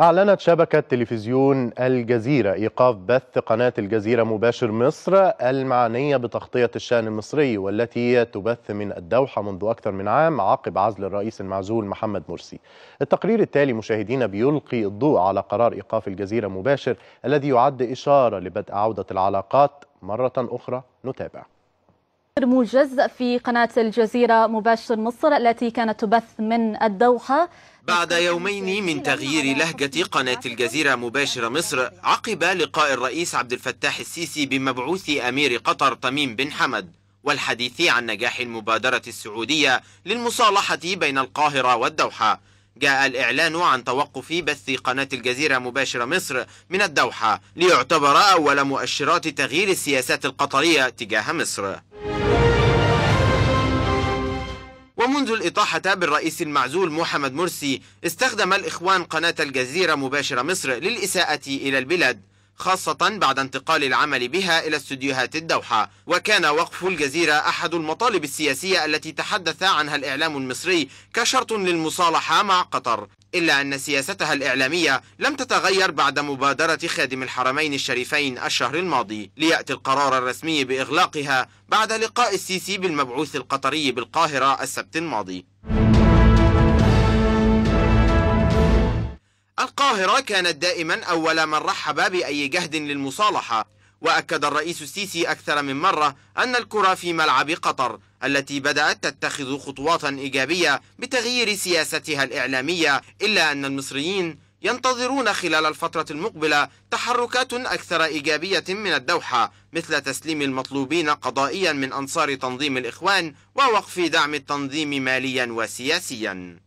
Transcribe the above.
أعلنت شبكة تلفزيون الجزيرة إيقاف بث قناة الجزيرة مباشر مصر المعنية بتغطية الشأن المصري والتي تبث من الدوحة منذ أكثر من عام عقب عزل الرئيس المعزول محمد مرسي. التقرير التالي مشاهدينا بيلقي الضوء على قرار إيقاف الجزيرة مباشر الذي يعد إشارة لبدء عودة العلاقات مرة أخرى نتابع. موجز في قناة الجزيرة مباشر مصر التي كانت تبث من الدوحة بعد يومين من تغيير لهجة قناة الجزيرة مباشرة مصر عقب لقاء الرئيس عبد الفتاح السيسي بمبعوث أمير قطر تميم بن حمد والحديث عن نجاح المبادرة السعودية للمصالحة بين القاهرة والدوحة جاء الإعلان عن توقف بث قناة الجزيرة مباشرة مصر من الدوحة ليعتبر أول مؤشرات تغيير السياسات القطرية تجاه مصر ومنذ الإطاحة بالرئيس المعزول محمد مرسي استخدم الإخوان قناة الجزيرة مباشرة مصر للإساءة إلى البلاد خاصة بعد انتقال العمل بها إلى استديوهات الدوحة وكان وقف الجزيرة أحد المطالب السياسية التي تحدث عنها الإعلام المصري كشرط للمصالحة مع قطر إلا أن سياستها الإعلامية لم تتغير بعد مبادرة خادم الحرمين الشريفين الشهر الماضي ليأتي القرار الرسمي بإغلاقها بعد لقاء السيسي بالمبعوث القطري بالقاهرة السبت الماضي القاهرة كانت دائما أول من رحب بأي جهد للمصالحة وأكد الرئيس السيسي أكثر من مرة أن الكرة في ملعب قطر التي بدأت تتخذ خطوات إيجابية بتغيير سياستها الإعلامية إلا أن المصريين ينتظرون خلال الفترة المقبلة تحركات أكثر إيجابية من الدوحة مثل تسليم المطلوبين قضائيا من أنصار تنظيم الإخوان ووقف دعم التنظيم ماليا وسياسيا